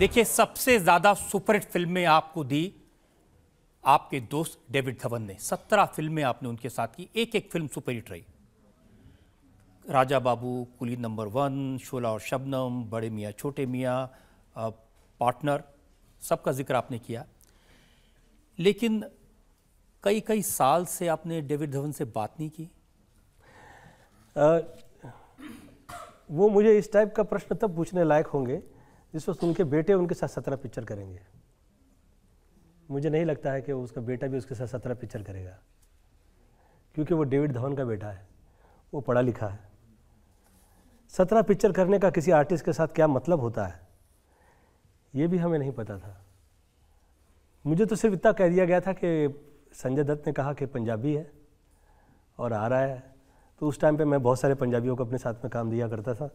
देखिए सबसे ज़्यादा सुपरहिट फिल्में आपको दी आपके दोस्त डेविड धवन ने सत्रह फिल्में आपने उनके साथ की एक एक फिल्म सुपरहिट रही राजा बाबू कुली नंबर वन शोला और शबनम बड़े मियाँ छोटे मियाँ पार्टनर सबका जिक्र आपने किया लेकिन कई कई साल से आपने डेविड धवन से बात नहीं की आ, वो मुझे इस टाइप का प्रश्न तब पूछने लायक होंगे जिस वक्त उनके बेटे उनके साथ सत्रह पिक्चर करेंगे मुझे नहीं लगता है कि उसका बेटा भी उसके साथ सत्रह पिक्चर करेगा क्योंकि वो डेविड धवन का बेटा है वो पढ़ा लिखा है सत्रह पिक्चर करने का किसी आर्टिस्ट के साथ क्या मतलब होता है ये भी हमें नहीं पता था मुझे तो सिर्फ इतना कह दिया गया था कि संजय दत्त ने कहा कि पंजाबी है और आ रहा है तो उस टाइम पे मैं बहुत सारे पंजाबियों को अपने साथ में काम दिया करता था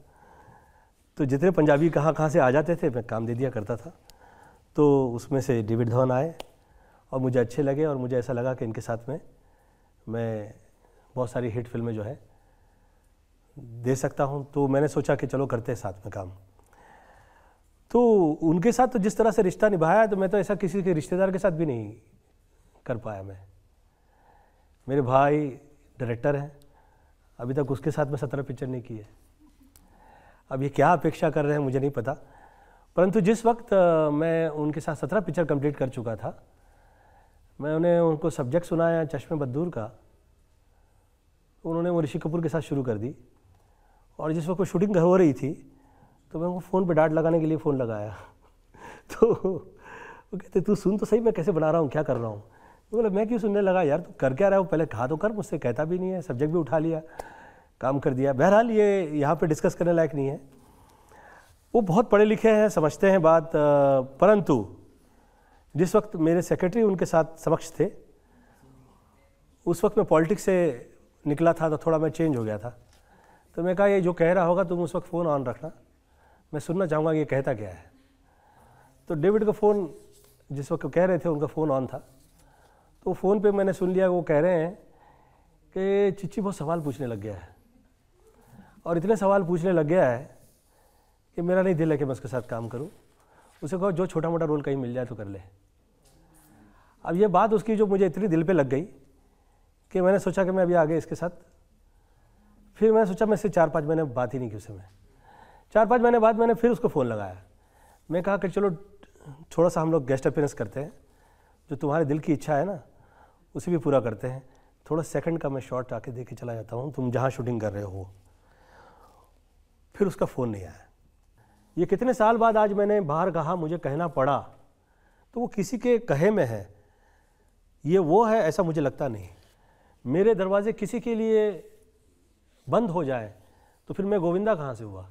तो जितने पंजाबी कहाँ कहाँ से आ जाते थे मैं काम दे दिया करता था तो उसमें से डेविड धवन आए और मुझे अच्छे लगे और मुझे ऐसा लगा कि इनके साथ में मैं बहुत सारी हिट फिल्में जो है दे सकता हूँ तो मैंने सोचा कि चलो करते हैं साथ में काम तो उनके साथ तो जिस तरह से रिश्ता निभाया तो मैं तो ऐसा किसी के रिश्तेदार के साथ भी नहीं कर पाया मैं मेरे भाई डायरेक्टर हैं अभी तक उसके साथ मैं सत्रह पिक्चर नहीं की है अब ये क्या अपेक्षा कर रहे हैं मुझे नहीं पता परंतु जिस वक्त मैं उनके साथ सत्रह पिक्चर कंप्लीट कर चुका था मैं उन्हें उनको सब्जेक्ट सुनाया चश्मे बद्दूर का तो उन्होंने वो ऋषि कपूर के साथ शुरू कर दी और जिस वक्त वो शूटिंग हो रही थी तो मैं उनको फ़ोन पे डांट लगाने के लिए फ़ोन लगाया तो वो कहते तू सुन तो सही मैं कैसे बना रहा हूँ क्या कर रहा हूँ बोले मैं क्यों सुनने लगा यार तू कर क्या रहा हो पहले कहा तो कर मुझसे कहता भी नहीं है सब्जेक्ट भी उठा लिया काम कर दिया बहरहाल ये यहाँ पे डिस्कस करने लायक नहीं है वो बहुत पढ़े लिखे हैं समझते हैं बात परंतु जिस वक्त मेरे सेक्रेटरी उनके साथ समक्ष थे उस वक्त मैं पॉलिटिक्स से निकला था तो थोड़ा मैं चेंज हो गया था तो मैं कहा ये जो कह रहा होगा तुम उस वक्त फ़ोन ऑन रखना मैं सुनना चाहूँगा कि ये कहता क्या है तो डेविड का फ़ोन जिस वक्त कह रहे थे उनका फ़ोन ऑन था तो फ़ोन पे मैंने सुन लिया वो कह रहे हैं कि चिच्ची बहुत सवाल पूछने लग गया है और इतने सवाल पूछने लग गया है कि मेरा नहीं दिल है कि मैं उसके साथ काम करूँ उसे कहो जो छोटा मोटा रोल कहीं मिल जाए तो कर ले अब ये बात उसकी जो मुझे इतनी दिल पे लग गई कि मैंने सोचा कि मैं अभी आगे इसके साथ फिर मैंने सोचा मैं इससे चार पाँच महीने बात ही नहीं की उसे मैं चार पाँच महीने बाद मैंने फिर उसको फ़ोन लगाया मैं कहा कि चलो थोड़ा सा हम लोग गेस्ट अपेयरेंस करते हैं जो तुम्हारे दिल की इच्छा है ना उसे भी पूरा करते हैं थोड़ा सेकंड का मैं शॉट आके दे के चला जाता हूँ तुम जहाँ शूटिंग कर रहे हो फिर उसका फ़ोन नहीं आया ये कितने साल बाद आज मैंने बाहर कहा मुझे कहना पड़ा तो वो किसी के कहे में है ये वो है ऐसा मुझे लगता नहीं मेरे दरवाजे किसी के लिए बंद हो जाए तो फिर मैं गोविंदा कहाँ से हुआ